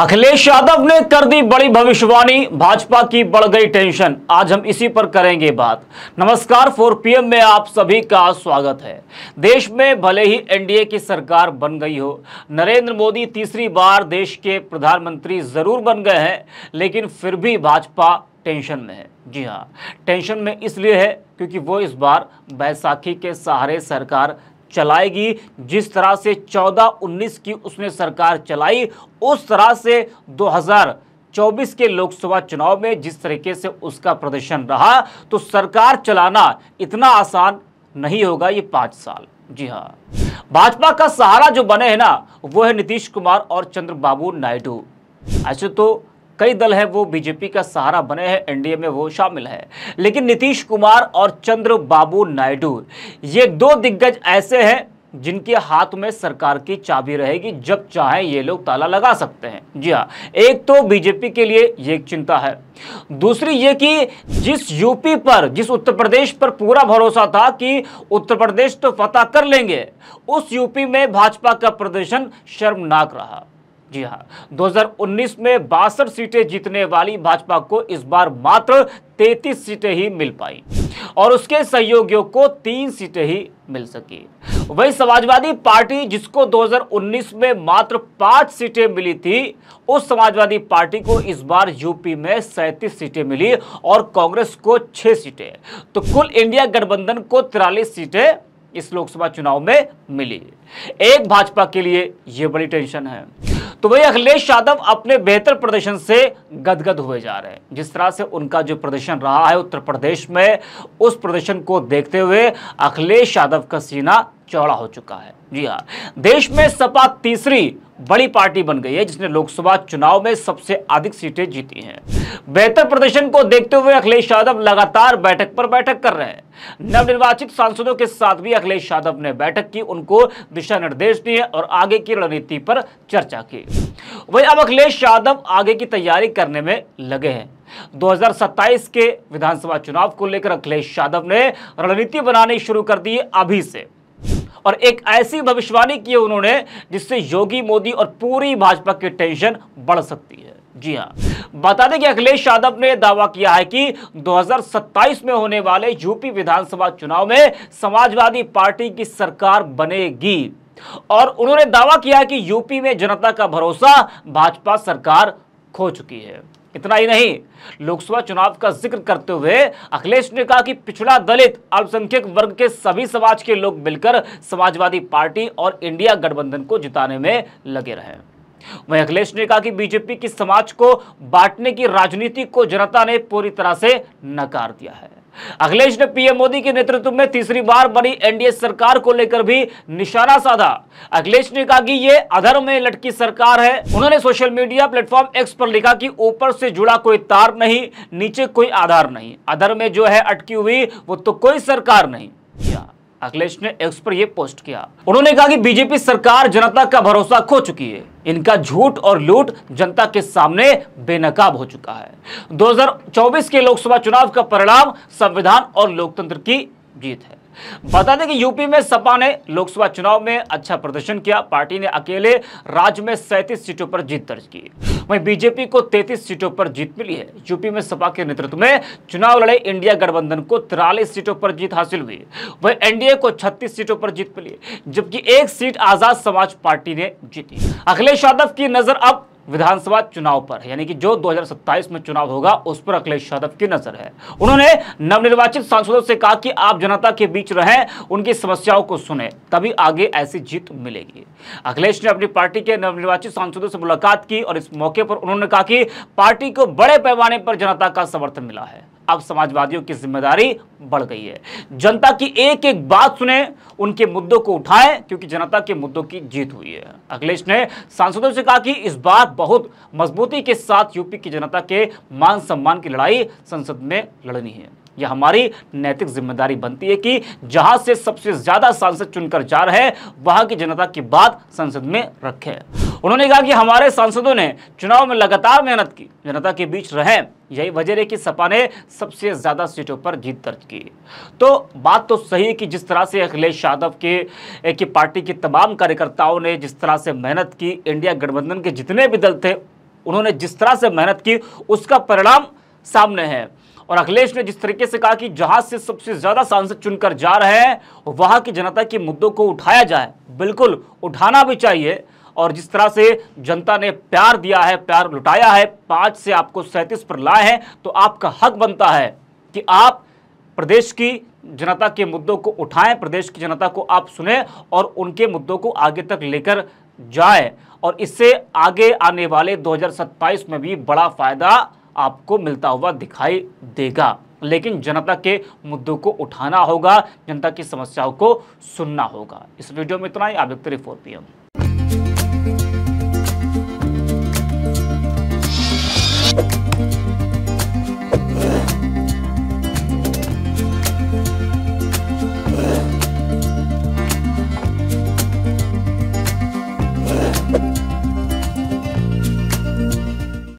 अखिलेश यादव ने कर दी बड़ी भविष्यवाणी भाजपा की बढ़ गई टेंशन आज हम इसी पर करेंगे बात नमस्कार फोर पीएम में आप सभी का स्वागत है देश में भले ही एनडीए की सरकार बन गई हो नरेंद्र मोदी तीसरी बार देश के प्रधानमंत्री जरूर बन गए हैं लेकिन फिर भी भाजपा टेंशन में है जी हाँ टेंशन में इसलिए है क्योंकि वो इस बार बैसाखी के सहारे सरकार चलाएगी जिस तरह से 14-19 की उसने सरकार चलाई उस तरह से 2024 के लोकसभा चुनाव में जिस तरीके से उसका प्रदर्शन रहा तो सरकार चलाना इतना आसान नहीं होगा ये पाँच साल जी हाँ भाजपा का सहारा जो बने है ना वो है नीतीश कुमार और चंद्रबाबू नायडू ऐसे तो कई दल है वो बीजेपी का सहारा बने हैं एनडीए में वो शामिल है लेकिन नीतीश कुमार और चंद्र बाबू नायडू ये दो दिग्गज ऐसे हैं जिनके हाथ में सरकार की चाबी रहेगी जब चाहे ये लोग ताला लगा सकते हैं जी हाँ एक तो बीजेपी के लिए ये एक चिंता है दूसरी ये कि जिस यूपी पर जिस उत्तर प्रदेश पर पूरा भरोसा था कि उत्तर प्रदेश तो फतह कर लेंगे उस यूपी में भाजपा का प्रदर्शन शर्मनाक रहा जी हाँ 2019 में बासठ सीटें जीतने वाली भाजपा को इस बार मात्र 33 सीटें ही मिल पाई और उसके सहयोगियों को तीन सीटें ही मिल सकी वही समाजवादी पार्टी जिसको 2019 में मात्र पांच सीटें मिली थी उस समाजवादी पार्टी को इस बार यूपी में सैंतीस सीटें मिली और कांग्रेस को छह सीटें तो कुल इंडिया गठबंधन को तिरालीस सीटें इस लोकसभा चुनाव में मिली एक भाजपा के लिए यह बड़ी टेंशन है तो वही अखिलेश यादव अपने बेहतर प्रदर्शन से गदगद हुए जा रहे हैं जिस तरह से उनका जो प्रदर्शन रहा है उत्तर प्रदेश में उस प्रदर्शन को देखते हुए अखिलेश यादव का सीना चौड़ा हो चुका है जी हाँ देश में सपा तीसरी बड़ी पार्टी बन गई है जिसने लोकसभा चुनाव में सबसे अधिक सीटें जीती हैं बेहतर प्रदर्शन को देखते हुए अखिलेश यादव लगातार बैठक पर बैठक कर रहे हैं नवनिर्वाचित सांसदों के साथ भी अखिलेश यादव ने बैठक की उनको दिशा निर्देश दिए और आगे की रणनीति पर चर्चा की वही अब अखिलेश यादव आगे की तैयारी करने में लगे हैं 2027 के विधानसभा चुनाव को लेकर अखिलेश यादव ने रणनीति बनानी शुरू कर दी अभी से और एक ऐसी भविष्यवाणी की उन्होंने जिससे योगी मोदी और पूरी भाजपा की टेंशन बढ़ सकती है जी हाँ बता दें कि अखिलेश यादव ने दावा किया है कि 2027 में होने वाले यूपी विधानसभा चुनाव में समाजवादी पार्टी की सरकार बनेगी और उन्होंने दावा किया कि यूपी में जनता का भरोसा भाजपा सरकार खो चुकी है इतना ही नहीं लोकसभा चुनाव का जिक्र करते हुए अखिलेश ने कहा कि पिछड़ा दलित अल्पसंख्यक वर्ग के सभी समाज के लोग मिलकर समाजवादी पार्टी और इंडिया गठबंधन को जिताने में लगे रहे वहीं अखिलेश ने कहा कि बीजेपी की समाज को बांटने की राजनीति को जनता ने पूरी तरह से नकार दिया है अखिलेश ने पीएम मोदी के नेतृत्व में तीसरी बार बनी एनडीए सरकार को लेकर भी निशाना साधा अखिलेश ने कहा कि ये अधर में लटकी सरकार है उन्होंने सोशल मीडिया प्लेटफॉर्म एक्स पर लिखा कि ऊपर से जुड़ा कोई तार नहीं नीचे कोई आधार नहीं अधर में जो है अटकी हुई वो तो कोई सरकार नहीं अखिलेश ने एक्स पर यह पोस्ट किया उन्होंने कहा कि बीजेपी सरकार जनता का भरोसा खो चुकी है इनका झूठ और लूट जनता के सामने बेनकाब हो चुका है 2024 के लोकसभा चुनाव का परिणाम संविधान और लोकतंत्र की जीत है बता दें कि यूपी में सपा ने लोकसभा चुनाव में अच्छा प्रदर्शन किया पार्टी ने अकेले राज्य में सैंतीस सीटों पर जीत दर्ज की वहीं बीजेपी को 33 सीटों पर जीत मिली है यूपी में सपा के नेतृत्व में चुनाव लड़े इंडिया गठबंधन को तिरालीस सीटों पर जीत हासिल हुई वहीं एनडीए को छत्तीस सीटों पर जीत मिली जबकि एक सीट आजाद समाज पार्टी ने जीती अखिलेश यादव की नजर अब विधानसभा चुनाव पर यानी कि जो 2027 में चुनाव होगा उस पर अखिलेश यादव की नजर है उन्होंने नवनिर्वाचित सांसदों से कहा कि आप जनता के बीच रहें उनकी समस्याओं को सुने तभी आगे ऐसी जीत मिलेगी अखिलेश ने अपनी पार्टी के नवनिर्वाचित सांसदों से मुलाकात की और इस मौके पर उन्होंने कहा कि पार्टी को बड़े पैमाने पर जनता का समर्थन मिला है अब समाजवादियों की जिम्मेदारी बढ़ गई है जनता की एक एक बात सुने उनके मुद्दों को उठाएं क्योंकि जनता के मुद्दों की जीत हुई है अखिलेश ने सांसदों से कहा कि इस बार बहुत मजबूती के साथ यूपी की जनता के मान सम्मान की लड़ाई संसद में लड़नी है यह हमारी नैतिक जिम्मेदारी बनती है कि जहां से सबसे ज्यादा सांसद चुनकर जा रहे हैं वहां की जनता की बात संसद में रखें उन्होंने कहा कि हमारे सांसदों ने चुनाव में लगातार मेहनत की जनता के बीच रहे यही वजह रही कि सपा ने सबसे ज़्यादा सीटों पर जीत दर्ज की तो बात तो सही है कि जिस तरह से अखिलेश यादव के की पार्टी के तमाम कार्यकर्ताओं ने जिस तरह से मेहनत की इंडिया गठबंधन के जितने भी दल थे उन्होंने जिस तरह से मेहनत की उसका परिणाम सामने है और अखिलेश ने जिस तरीके से कहा कि जहां से सबसे ज़्यादा सांसद चुनकर जा रहे हैं वहां की जनता के मुद्दों को उठाया जाए बिल्कुल उठाना भी चाहिए और जिस तरह से जनता ने प्यार दिया है प्यार लुटाया है पाँच से आपको सैंतीस पर लाए हैं तो आपका हक बनता है कि आप प्रदेश की जनता के मुद्दों को उठाएं प्रदेश की जनता को आप सुने और उनके मुद्दों को आगे तक लेकर जाए और इससे आगे आने वाले दो में भी बड़ा फायदा आपको मिलता हुआ दिखाई देगा लेकिन जनता के मुद्दों को उठाना होगा जनता की समस्याओं को सुनना होगा इस वीडियो में इतना ही आप देखते फोर पी